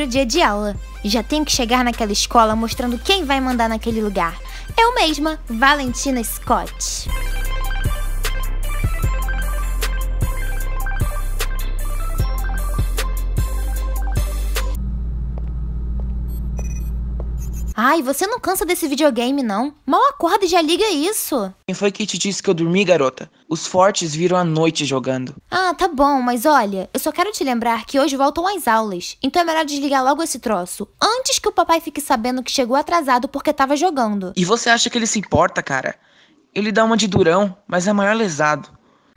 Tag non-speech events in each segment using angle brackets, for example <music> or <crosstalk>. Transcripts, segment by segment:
primeiro dia de aula. Já tenho que chegar naquela escola mostrando quem vai mandar naquele lugar. Eu mesma, Valentina Scott. Ai, você não cansa desse videogame, não? Mal acorda e já liga isso. Quem foi que te disse que eu dormi, garota? Os fortes viram a noite jogando. Ah, tá bom, mas olha, eu só quero te lembrar que hoje voltam as aulas. Então é melhor desligar logo esse troço, antes que o papai fique sabendo que chegou atrasado porque tava jogando. E você acha que ele se importa, cara? Ele dá uma de durão, mas é maior lesado.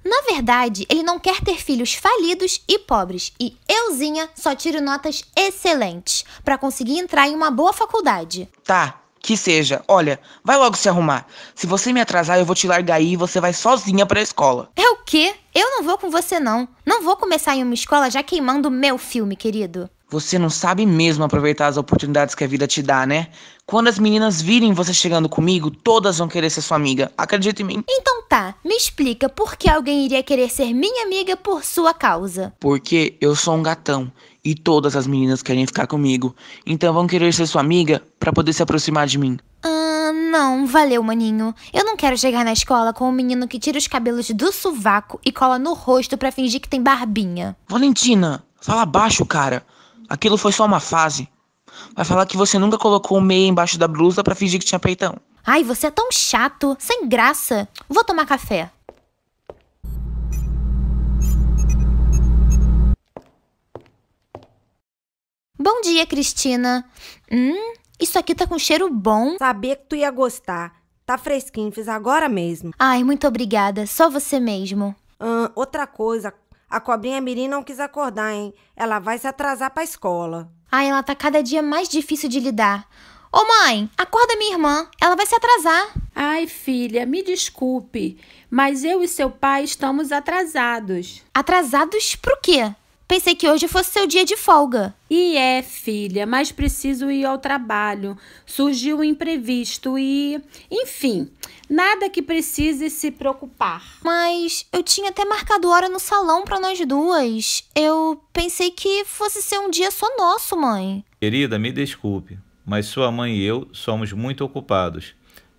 Na verdade, ele não quer ter filhos falidos e pobres, e euzinha só tiro notas excelentes para conseguir entrar em uma boa faculdade. Tá, que seja. Olha, vai logo se arrumar. Se você me atrasar, eu vou te largar aí e você vai sozinha pra escola. É o quê? Eu não vou com você, não. Não vou começar em uma escola já queimando meu filme, querido você não sabe mesmo aproveitar as oportunidades que a vida te dá, né? Quando as meninas virem você chegando comigo, todas vão querer ser sua amiga. Acredita em mim. Então tá, me explica por que alguém iria querer ser minha amiga por sua causa. Porque eu sou um gatão e todas as meninas querem ficar comigo. Então vão querer ser sua amiga para poder se aproximar de mim. Ah, não, valeu, maninho. Eu não quero chegar na escola com um menino que tira os cabelos do sovaco e cola no rosto para fingir que tem barbinha. Valentina, fala baixo, cara. Aquilo foi só uma fase. Vai falar que você nunca colocou o meia embaixo da blusa para fingir que tinha peitão. Ai, você é tão chato, sem graça. Vou tomar café. Bom dia, Cristina. Hum, isso aqui tá com cheiro bom. Sabia que tu ia gostar. Tá fresquinho, fiz agora mesmo. Ai, muito obrigada. Só você mesmo. Hum, outra coisa, a cobrinha mirim não quis acordar, hein? Ela vai se atrasar pra escola. Ai, ela tá cada dia mais difícil de lidar. Ô mãe, acorda minha irmã, ela vai se atrasar. Ai, filha, me desculpe, mas eu e seu pai estamos atrasados. Atrasados pro quê? Pensei que hoje fosse seu dia de folga. E é, filha, mas preciso ir ao trabalho. Surgiu um imprevisto e. Enfim, nada que precise se preocupar. Mas eu tinha até marcado hora no salão para nós duas. Eu pensei que fosse ser um dia só nosso, mãe. Querida, me desculpe, mas sua mãe e eu somos muito ocupados.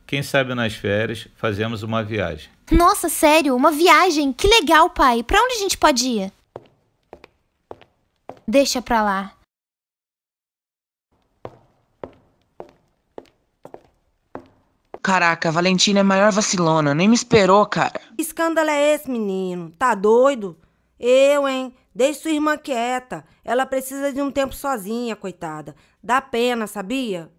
Quem sabe nas férias fazemos uma viagem. Nossa, sério, uma viagem? Que legal, pai. Para onde a gente pode ir? Deixa pra lá. Caraca, a Valentina é a maior vacilona. Nem me esperou, cara. Que escândalo é esse, menino? Tá doido? Eu, hein? Deixe sua irmã quieta. Ela precisa de um tempo sozinha, coitada. Dá pena, sabia?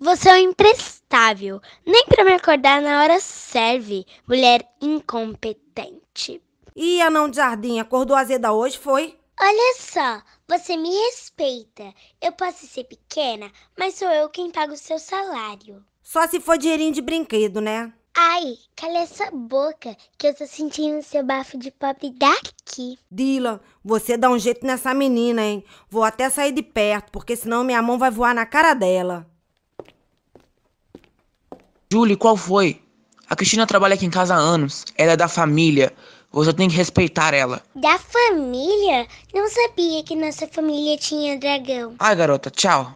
Você é um imprestável. Nem para me acordar na hora serve, mulher incompetente. E a não de jardim, acordou azeda hoje, foi? Olha só, você me respeita. Eu posso ser pequena, mas sou eu quem paga o seu salário. Só se for dinheirinho de brinquedo, né? Ai, cala essa boca, que eu tô sentindo o seu bafo de pobre daqui. Dila, você dá um jeito nessa menina, hein? Vou até sair de perto, porque senão minha mão vai voar na cara dela. Julie, qual foi? A Cristina trabalha aqui em casa há anos. Ela é da família. Você tem que respeitar ela. Da família? Não sabia que nossa família tinha dragão. Ai, garota, tchau.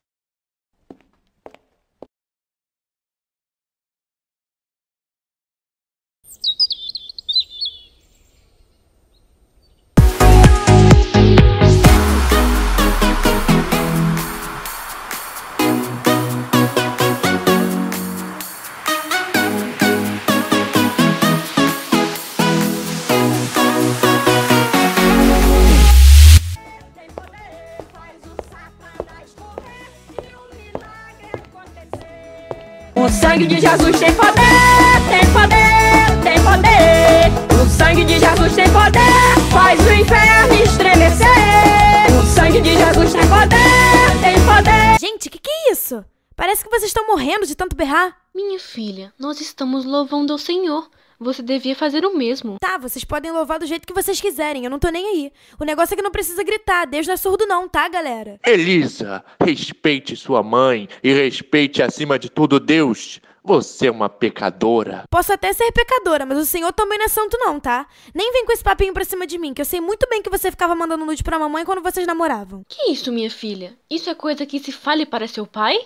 sangue de Jesus tem poder, tem poder, tem poder. O sangue de Jesus tem poder, faz o inferno estremecer. O sangue de Jesus tem poder, tem poder. Gente, que que é isso? Parece que vocês estão morrendo de tanto berrar. Minha filha, nós estamos louvando ao Senhor você devia fazer o mesmo. Tá, vocês podem louvar do jeito que vocês quiserem, eu não tô nem aí. O negócio é que não precisa gritar, Deus não é surdo não, tá, galera? Elisa, respeite sua mãe e respeite acima de tudo Deus. Você é uma pecadora. Posso até ser pecadora, mas o senhor também não é santo não, tá? Nem vem com esse papinho pra cima de mim, que eu sei muito bem que você ficava mandando nude pra mamãe quando vocês namoravam. Que isso, minha filha? Isso é coisa que se fale para seu pai?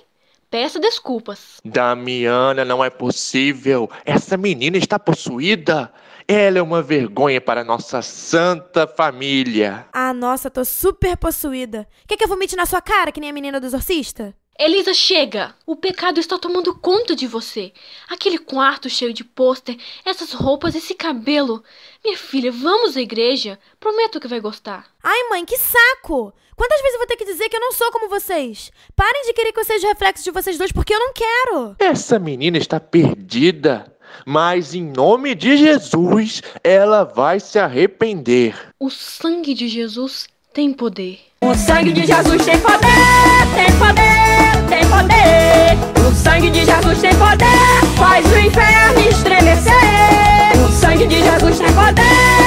Peça desculpas. Damiana, não é possível. Essa menina está possuída. Ela é uma vergonha para nossa santa família. Ah, nossa, tô super possuída. Quer que eu vomite na sua cara, que nem a menina do exorcista? Elisa, chega! O pecado está tomando conta de você. Aquele quarto cheio de pôster, essas roupas, esse cabelo. Minha filha, vamos à igreja. Prometo que vai gostar. Ai, mãe, que saco! Quantas vezes eu vou ter que dizer que eu não sou como vocês? Parem de querer que eu seja o reflexo de vocês dois, porque eu não quero. Essa menina está perdida. Mas em nome de Jesus, ela vai se arrepender. O sangue de Jesus tem poder. O sangue de Jesus tem poder, tem poder, tem poder. O sangue de Jesus tem poder, faz o inferno estremecer. O sangue de Jesus tem poder.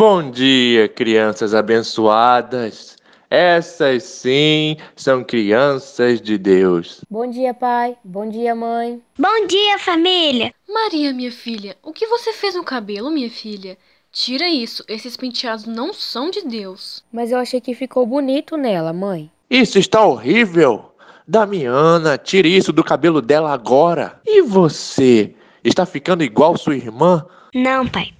Bom dia, crianças abençoadas. Essas sim são crianças de Deus. Bom dia, pai. Bom dia, mãe. Bom dia, família. Maria, minha filha, o que você fez no cabelo, minha filha? Tira isso, esses penteados não são de Deus. Mas eu achei que ficou bonito nela, mãe. Isso está horrível. Damiana, tire isso do cabelo dela agora. E você? Está ficando igual sua irmã? Não, pai.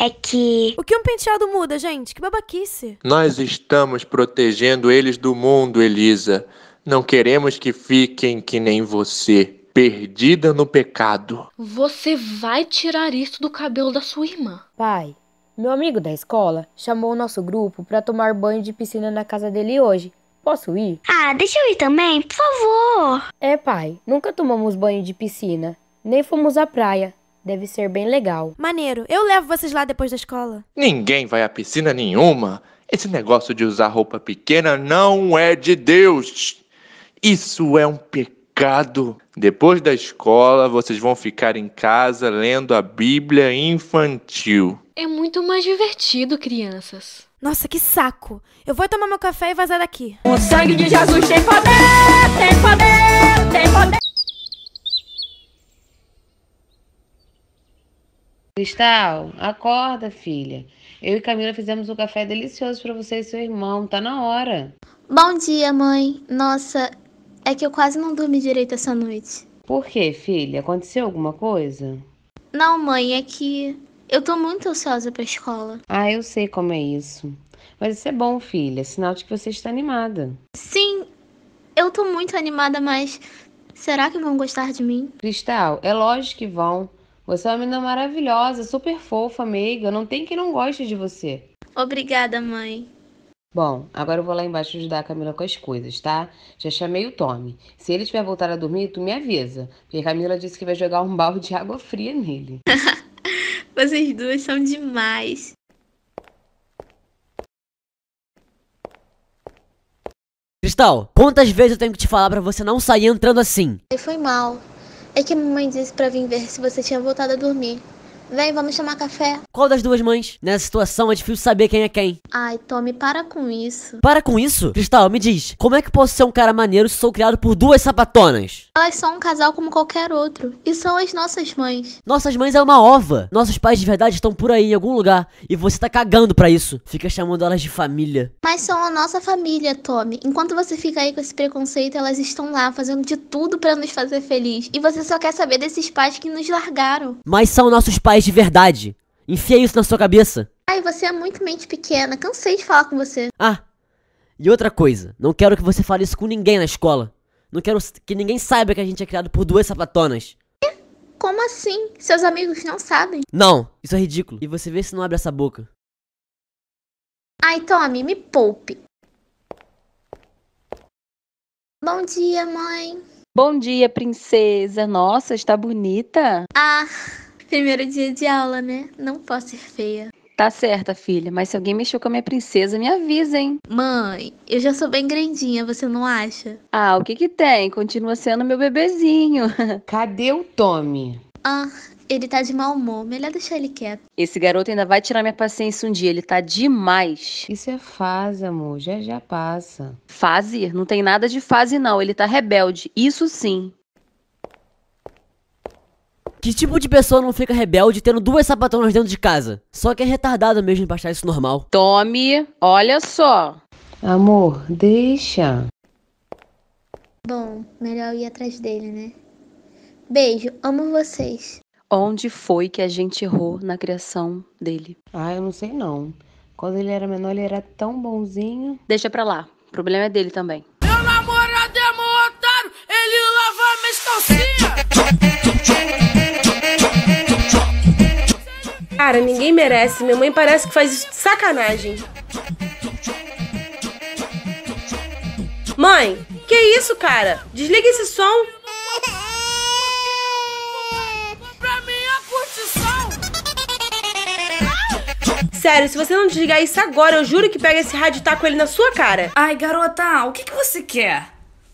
É que. O que um penteado muda, gente? Que babaquice. Nós estamos protegendo eles do mundo, Elisa. Não queremos que fiquem que nem você, perdida no pecado. Você vai tirar isso do cabelo da sua irmã. Pai, meu amigo da escola chamou o nosso grupo para tomar banho de piscina na casa dele hoje. Posso ir? Ah, deixa eu ir também, por favor. É, pai, nunca tomamos banho de piscina, nem fomos à praia. Deve ser bem legal. Maneiro, eu levo vocês lá depois da escola. Ninguém vai à piscina nenhuma. Esse negócio de usar roupa pequena não é de Deus. Isso é um pecado. Depois da escola, vocês vão ficar em casa lendo a Bíblia infantil. É muito mais divertido, crianças. Nossa, que saco! Eu vou tomar meu café e vazar daqui. O sangue de Jesus tem poder, tem poder, tem poder. Cristal, acorda, filha. Eu e Camila fizemos um café delicioso para você e seu irmão. Tá na hora. Bom dia, mãe. Nossa, é que eu quase não dormi direito essa noite. Por quê, filha? Aconteceu alguma coisa? Não, mãe, é que eu tô muito ansiosa pra escola. Ah, eu sei como é isso. Mas isso é bom, filha. É sinal de que você está animada. Sim, eu tô muito animada, mas será que vão gostar de mim? Cristal, é lógico que vão. Você é uma menina maravilhosa, super fofa, meiga. Não tem quem não goste de você. Obrigada, mãe. Bom, agora eu vou lá embaixo ajudar a Camila com as coisas, tá? Já chamei o Tommy. Se ele tiver voltado a dormir, tu me avisa. Porque a Camila disse que vai jogar um balde de água fria nele. <laughs> Vocês duas são demais. Cristal, quantas vezes eu tenho que te falar para você não sair entrando assim? Foi mal. É que a mamãe disse para vir ver se você tinha voltado a dormir. Vem, vamos tomar café. Qual das duas mães? Nessa situação é difícil saber quem é quem. Ai, Tommy, para com isso. Para com isso? Cristal, me diz, como é que posso ser um cara maneiro se sou criado por duas sapatonas? Elas são um casal como qualquer outro. E são as nossas mães. Nossas mães é uma ova. Nossos pais de verdade estão por aí em algum lugar. E você tá cagando pra isso. Fica chamando elas de família. Mas são a nossa família, Tommy. Enquanto você fica aí com esse preconceito, elas estão lá fazendo de tudo para nos fazer feliz. E você só quer saber desses pais que nos largaram. Mas são nossos pais de verdade. Enfia isso na sua cabeça. Ai, você é muito mente pequena. Cansei de falar com você. Ah, e outra coisa. Não quero que você fale isso com ninguém na escola. Não quero que ninguém saiba que a gente é criado por duas sapatonas. Como assim? Seus amigos não sabem. Não, isso é ridículo. E você vê se não abre essa boca. Ai, Tommy, me poupe. Bom dia, mãe. Bom dia, princesa. Nossa, está bonita. Ah, primeiro dia de aula, né? Não posso ser feia. Tá certa, filha, mas se alguém mexeu com a minha princesa, me avisa, hein? Mãe, eu já sou bem grandinha, você não acha? Ah, o que que tem? Continua sendo meu bebezinho. <laughs> Cadê o Tommy? Ah, ele tá de mau humor, melhor deixar ele quieto. Esse garoto ainda vai tirar minha paciência um dia, ele tá demais. Isso é fase, amor, já já passa. Fase? Não tem nada de fase não, ele tá rebelde, isso sim. Que tipo de pessoa não fica rebelde tendo duas sapatonas dentro de casa? Só que é retardado mesmo pra achar isso normal. Tome, olha só. Amor, deixa. Bom, melhor ir atrás dele, né? Beijo, amo vocês. Onde foi que a gente errou na criação dele? Ah, eu não sei não. Quando ele era menor, ele era tão bonzinho. Deixa pra lá. O problema é dele também. Meu namorado é meu otário, ele lava minhas calcinhas. Cara, ninguém merece. Minha mãe parece que faz isso de sacanagem. Mãe, que isso, cara? Desliga esse som. É Sério, se você não desligar isso agora, eu juro que pega esse rádio e tá com ele na sua cara. Ai, garota, o que, que você quer?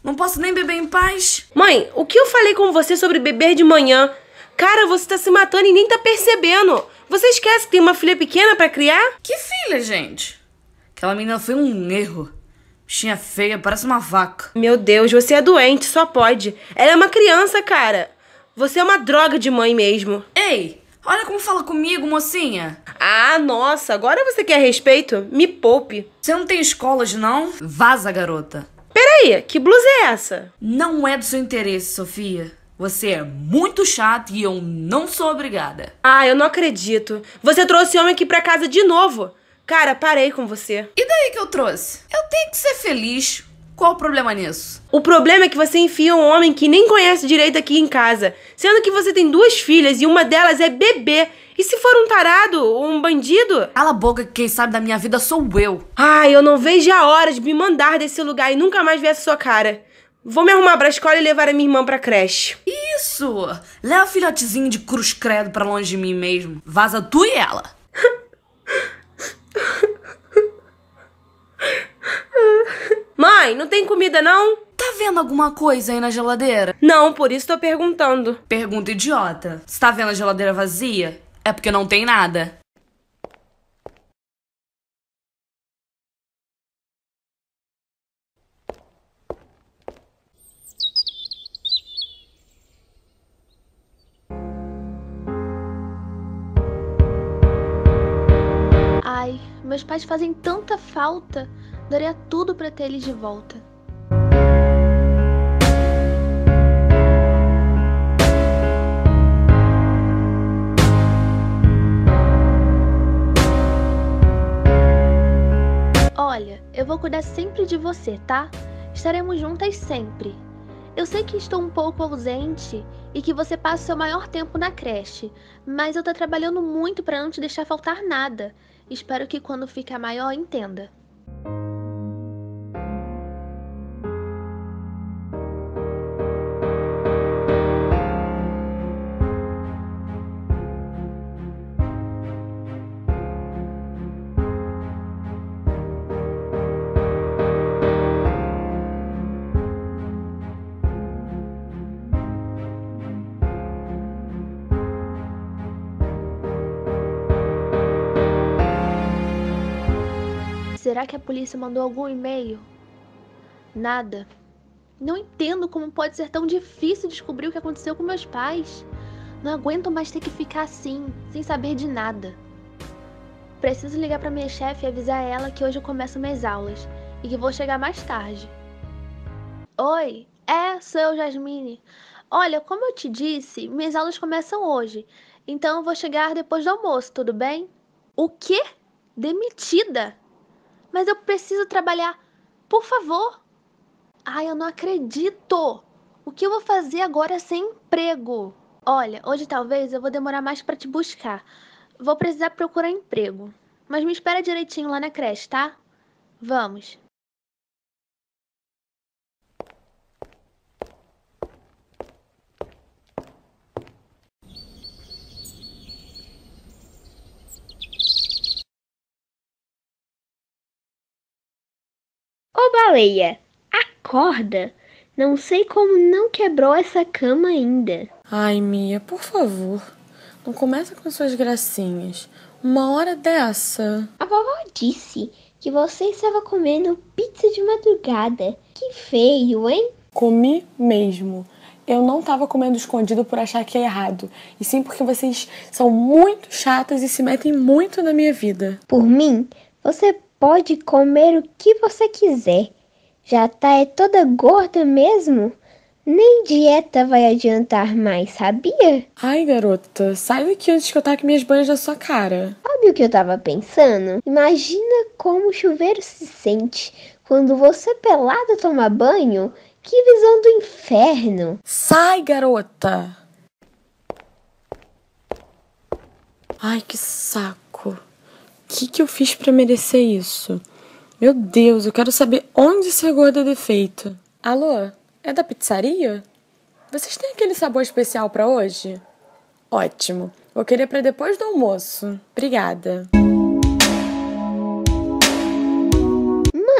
Não posso nem beber em paz? Mãe, o que eu falei com você sobre beber de manhã? Cara, você tá se matando e nem tá percebendo. Você esquece que tem uma filha pequena para criar? Que filha, gente? Aquela menina foi um erro. Bichinha feia, parece uma vaca. Meu Deus, você é doente, só pode. Ela é uma criança, cara. Você é uma droga de mãe mesmo. Ei, olha como fala comigo, mocinha. Ah, nossa, agora você quer respeito? Me poupe. Você não tem escolas, não? Vaza, garota. Peraí, que blusa é essa? Não é do seu interesse, Sofia. Você é muito chato e eu não sou obrigada. Ah, eu não acredito. Você trouxe homem aqui pra casa de novo. Cara, parei com você. E daí que eu trouxe? Eu tenho que ser feliz. Qual o problema nisso? O problema é que você enfia um homem que nem conhece direito aqui em casa, sendo que você tem duas filhas e uma delas é bebê. E se for um tarado ou um bandido? Cala a boca que quem sabe da minha vida sou eu. Ai, eu não vejo a hora de me mandar desse lugar e nunca mais ver a sua cara. Vou me arrumar pra escola e levar a minha irmã pra creche. Isso! Leva o filhotezinho de cruz credo pra longe de mim mesmo. Vaza tu e ela. Mãe, não tem comida não? Tá vendo alguma coisa aí na geladeira? Não, por isso tô perguntando. Pergunta idiota. Você tá vendo a geladeira vazia, é porque não tem nada. meus pais fazem tanta falta, daria tudo para ter eles de volta. Olha, eu vou cuidar sempre de você, tá? Estaremos juntas sempre. Eu sei que estou um pouco ausente e que você passa o seu maior tempo na creche, mas eu tô trabalhando muito para não te deixar faltar nada. Espero que quando ficar maior entenda. que a polícia mandou algum e-mail? Nada. Não entendo como pode ser tão difícil descobrir o que aconteceu com meus pais. Não aguento mais ter que ficar assim, sem saber de nada. Preciso ligar para minha chefe e avisar ela que hoje eu começo minhas aulas e que vou chegar mais tarde. Oi, é, sou eu, Jasmine. Olha, como eu te disse, minhas aulas começam hoje, então eu vou chegar depois do almoço, tudo bem? O quê? Demitida? Mas eu preciso trabalhar. Por favor. Ai, eu não acredito. O que eu vou fazer agora sem emprego? Olha, hoje talvez eu vou demorar mais para te buscar. Vou precisar procurar emprego. Mas me espera direitinho lá na creche, tá? Vamos. baleia, acorda! Não sei como não quebrou essa cama ainda. Ai, Mia, por favor, não começa com suas gracinhas. Uma hora dessa. A vovó disse que você estava comendo pizza de madrugada. Que feio, hein? Comi mesmo. Eu não estava comendo escondido por achar que é errado, e sim porque vocês são muito chatas e se metem muito na minha vida. Por mim, você pode comer o que você quiser. Já tá é toda gorda mesmo? Nem dieta vai adiantar mais, sabia? Ai, garota, sai daqui antes que eu taque minhas banhas na sua cara. Sabe o que eu tava pensando? Imagina como o chuveiro se sente quando você pelada toma banho. Que visão do inferno! Sai, garota! Ai, que saco que, que eu fiz para merecer isso? Meu Deus, eu quero saber onde esse gorda é defeito. Alô, é da pizzaria? Vocês têm aquele sabor especial para hoje? Ótimo, vou querer para depois do almoço. Obrigada.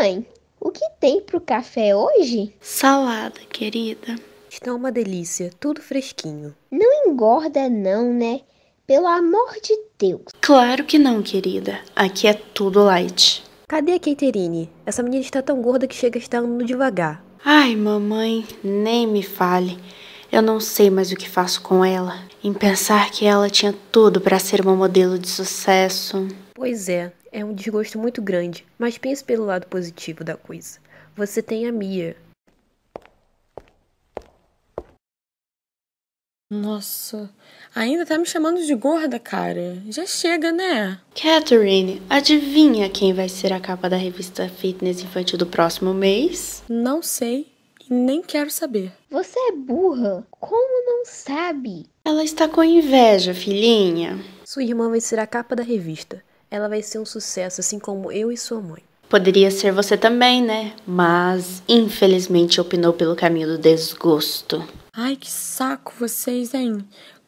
Mãe, o que tem pro café hoje? Salada, querida. Está uma delícia, tudo fresquinho. Não engorda não, né? Pelo amor de Deus. Claro que não, querida. Aqui é tudo light. Cadê a Caterine? Essa menina está tão gorda que chega a estar andando devagar. Ai, mamãe, nem me fale. Eu não sei mais o que faço com ela. Em pensar que ela tinha tudo para ser uma modelo de sucesso. Pois é, é um desgosto muito grande, mas pense pelo lado positivo da coisa. Você tem a Mia, Nossa, ainda tá me chamando de gorda, cara. Já chega, né? Catherine, adivinha quem vai ser a capa da revista Fitness Infantil do próximo mês? Não sei e nem quero saber. Você é burra? Como não sabe? Ela está com inveja, filhinha. Sua irmã vai ser a capa da revista. Ela vai ser um sucesso, assim como eu e sua mãe. Poderia ser você também, né? Mas infelizmente opinou pelo caminho do desgosto. Ai, que saco vocês, hein?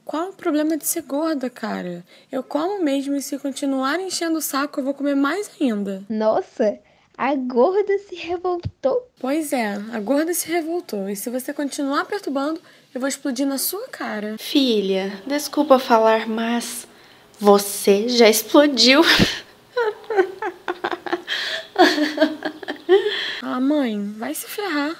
Qual o problema de ser gorda, cara? Eu como mesmo e se continuar enchendo o saco, eu vou comer mais ainda. Nossa, a gorda se revoltou. Pois é, a gorda se revoltou. E se você continuar perturbando, eu vou explodir na sua cara. Filha, desculpa falar, mas você já explodiu. <laughs> <laughs> ah, mãe, vai se ferrar.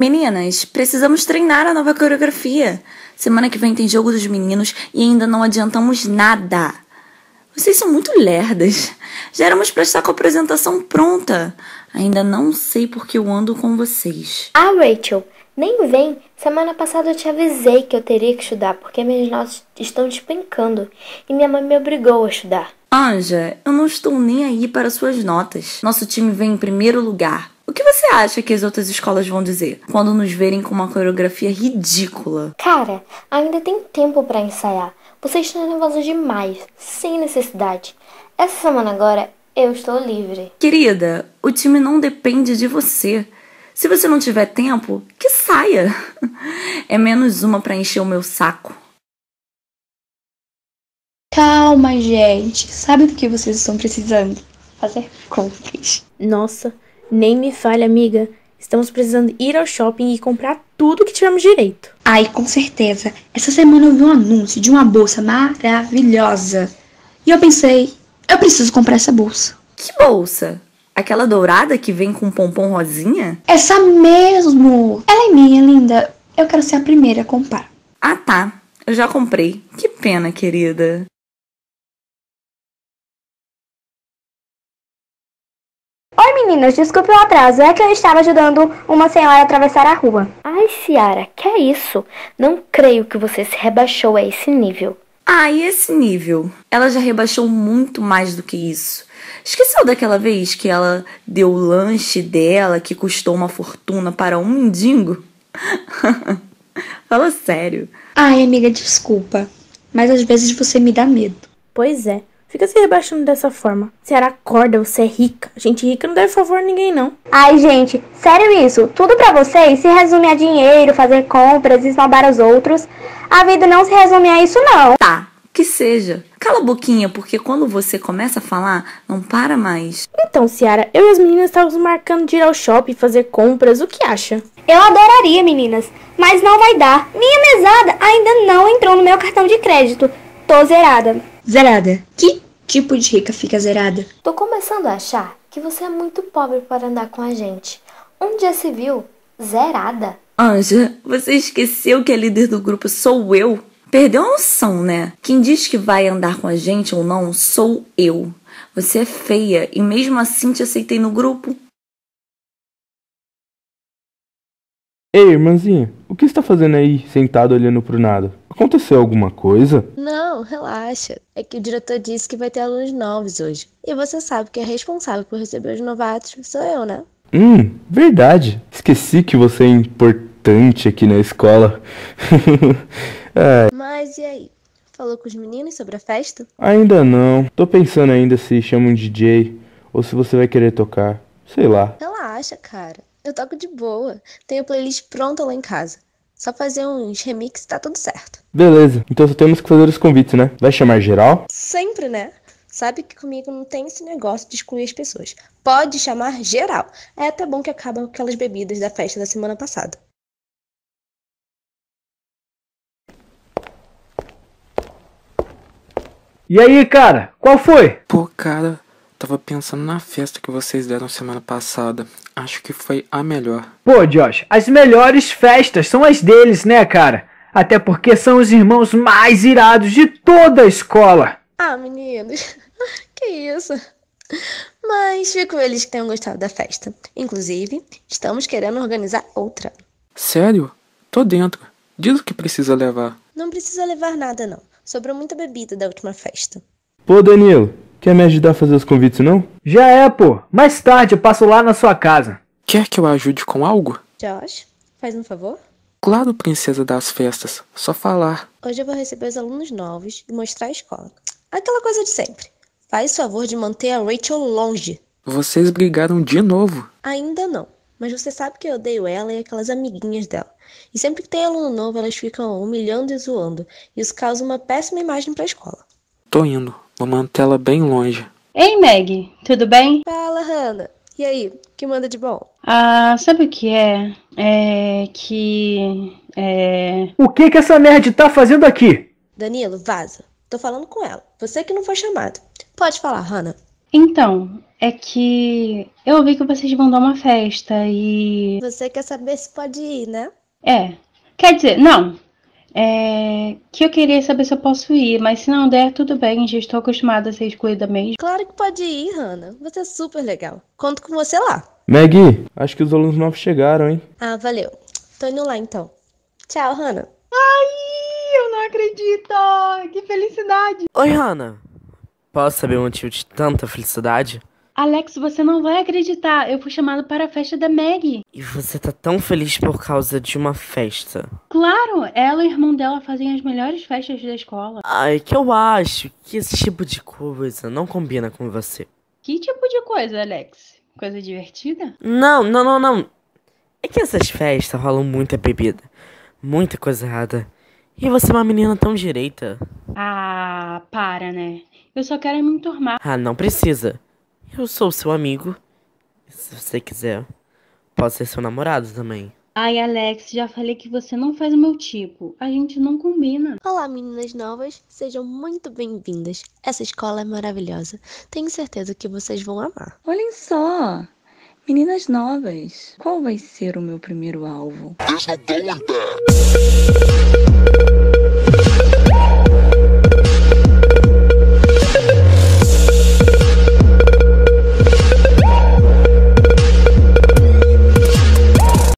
Meninas, precisamos treinar a nova coreografia. Semana que vem tem jogo dos meninos e ainda não adiantamos nada. Vocês são muito lerdas. Já éramos pra estar com a apresentação pronta. Ainda não sei por que eu ando com vocês. Ah, Rachel, nem vem. Semana passada eu te avisei que eu teria que estudar porque minhas notas estão despencando e minha mãe me obrigou a estudar. Anja, eu não estou nem aí para suas notas. Nosso time vem em primeiro lugar. O que você acha que as outras escolas vão dizer quando nos verem com uma coreografia ridícula? Cara, ainda tem tempo para ensaiar. Você está nervosa demais, sem necessidade. Essa semana agora eu estou livre. Querida, o time não depende de você. Se você não tiver tempo, que saia. É menos uma para encher o meu saco. Calma, gente. Sabe do que vocês estão precisando? Fazer compras. Nossa, nem me fale, amiga. Estamos precisando ir ao shopping e comprar tudo que tivermos direito. Ai, com certeza. Essa semana eu vi um anúncio de uma bolsa maravilhosa. E eu pensei, eu preciso comprar essa bolsa. Que bolsa? Aquela dourada que vem com pompom rosinha? Essa mesmo! Ela é minha, linda. Eu quero ser a primeira a comprar. Ah, tá. Eu já comprei. Que pena, querida. Oi meninas, desculpe o atraso, é que eu estava ajudando uma senhora a atravessar a rua. Ai, Ciara, que é isso? Não creio que você se rebaixou a esse nível. Ah, e esse nível? Ela já rebaixou muito mais do que isso. Esqueceu daquela vez que ela deu o lanche dela que custou uma fortuna para um mendigo? <laughs> Fala sério. Ai, amiga, desculpa. Mas às vezes você me dá medo. Pois é. Fica se rebaixando dessa forma. Você era corda, você é rica. Gente rica não deve favor a ninguém, não. Ai, gente, sério isso. Tudo para vocês se resume a dinheiro, fazer compras, esnobar os outros. A vida não se resume a isso, não. Tá, que seja. Cala a boquinha, porque quando você começa a falar, não para mais. Então, Ciara, eu e as meninas estávamos marcando de ir ao shopping fazer compras, o que acha? Eu adoraria, meninas, mas não vai dar. Minha mesada ainda não entrou no meu cartão de crédito. Tô zerada. Zerada. Que tipo de rica fica zerada? Tô começando a achar que você é muito pobre para andar com a gente. Um dia se viu zerada. Anja, você esqueceu que a líder do grupo sou eu? Perdeu a noção, né? Quem diz que vai andar com a gente ou não sou eu. Você é feia e mesmo assim te aceitei no grupo. Ei, irmãzinha, o que está fazendo aí, sentado olhando pro nada? Aconteceu alguma coisa? Não, relaxa. É que o diretor disse que vai ter alunos novos hoje. E você sabe que é responsável por receber os novatos sou eu, né? Hum, verdade. Esqueci que você é importante aqui na escola. é. <laughs> Mas e aí? Falou com os meninos sobre a festa? Ainda não. Tô pensando ainda se chama um DJ ou se você vai querer tocar. Sei lá. Relaxa, cara. Eu toco de boa. Tenho a playlist pronta lá em casa. Só fazer uns remixes tá tudo certo. Beleza, então só temos que fazer os convites, né? Vai chamar geral? Sempre, né? Sabe que comigo não tem esse negócio de excluir as pessoas. Pode chamar geral. É até bom que acabam aquelas bebidas da festa da semana passada. E aí, cara, qual foi? Pô, cara, Tava pensando na festa que vocês deram semana passada. Acho que foi a melhor. Pô, Josh, as melhores festas são as deles, né, cara? Até porque são os irmãos mais irados de toda a escola. Ah, meninos, <laughs> que isso? Mas fico feliz que tenham gostado da festa. Inclusive, estamos querendo organizar outra. Sério? Tô dentro. Diz o que precisa levar. Não precisa levar nada, não. Sobrou muita bebida da última festa. Pô, Danilo, Quer me ajudar a fazer os convites, não? Já é, pô. Mais tarde eu passo lá na sua casa. Quer que eu ajude com algo? Josh, faz um favor? Claro, princesa das festas. Só falar. Hoje eu vou receber os alunos novos e mostrar a escola. Aquela coisa de sempre. Faz favor de manter a Rachel longe. Vocês brigaram de novo? Ainda não. Mas você sabe que eu odeio ela e aquelas amiguinhas dela. E sempre que tem aluno novo, elas ficam humilhando e zoando. e Isso causa uma péssima imagem pra escola. Tô indo. Vou mantê-la bem longe. Ei, Meg, tudo bem? Fala, Hannah. E aí, que manda de bom? Ah, sabe o que é? É que. É. O que que essa nerd tá fazendo aqui? Danilo, vaza. Tô falando com ela. Você que não foi chamado. Pode falar, Hannah. Então, é que eu ouvi que vocês vão dar uma festa e. Você quer saber se pode ir, né? É. Quer dizer, não. É, que eu queria saber se eu posso ir, mas se não der, tudo bem, já estou acostumada a ser excluída mesmo. Claro que pode ir, Hannah. Você é super legal. Conto com você lá. Maggie, acho que os alunos novos chegaram, hein? Ah, valeu. Tô indo lá então. Tchau, Hannah. Ai, eu não acredito! Que felicidade! Oi, Hannah. Posso saber o motivo de tanta felicidade? Alex, você não vai acreditar, eu fui chamado para a festa da Maggie. E você tá tão feliz por causa de uma festa? Claro, ela e o irmão dela fazem as melhores festas da escola. Ai, que eu acho que esse tipo de coisa não combina com você. Que tipo de coisa, Alex? Coisa divertida? Não, não, não, não. É que essas festas rolam muita bebida, muita coisa errada. E você é uma menina tão direita. Ah, para, né? Eu só quero me enturmar. Ah, não precisa. Eu sou seu amigo. Se você quiser, posso ser seu namorado também. Ai, Alex, já falei que você não faz o meu tipo. A gente não combina. Olá, meninas novas. Sejam muito bem-vindas. Essa escola é maravilhosa. Tenho certeza que vocês vão amar. Olhem só! Meninas novas, qual vai ser o meu primeiro alvo? There's no